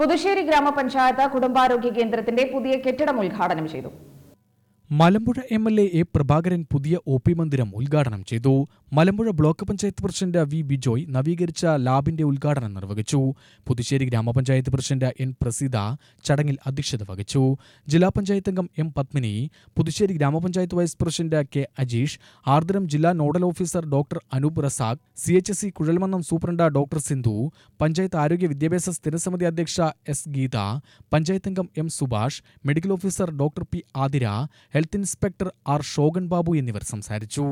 പുതുശ്ശേരി ഗ്രാമപഞ്ചായത്ത് കുടുംബാരോഗ്യ കേന്ദ്രത്തിന്റെ പുതിയ കെട്ടിടം ഉദ്ഘാടനം ചെയ്തു Malampuzha M L A Prabhakaran പുതിയ ഒ പി മന്ദിരം ഉദ്ഘാടനം ചെയ്തു Malampuzha block panchayat president V Bijoy നവീകരിച്ച ലാബിന്റെ ഉദ്ഘാടനം നിർവഹിച്ചു പുതുശ്ശേരി ഗ്രാമപഞ്ചായത്ത് പ്രസിഡന്റ് എൻ പ്രസീത ചടങ്ങിൽ അധ്യക്ഷത വഹിച്ചു ജില്ലാ പഞ്ചായത്ത് അംഗം എം പത്മിനി പുതുശ്ശേരി ഗ്രാമപഞ്ചായത്ത് vice president K Ajeesh Aardram ജില്ലാ nodal officer doctor Anoop Razak C H S C Kuzhalmannam superintendent doctor Sindhu panchayat ആരോഗ്യ വിദ്യാഭ്യാസ സ്ഥിരസമിതി അധ്യക്ഷ എസ് ഗീത പഞ്ചായത്ത് അംഗം M Subhash medical officer doctor P Athira health inspector R Shogan Babu എന്നിവർ സംസാരിച്ചു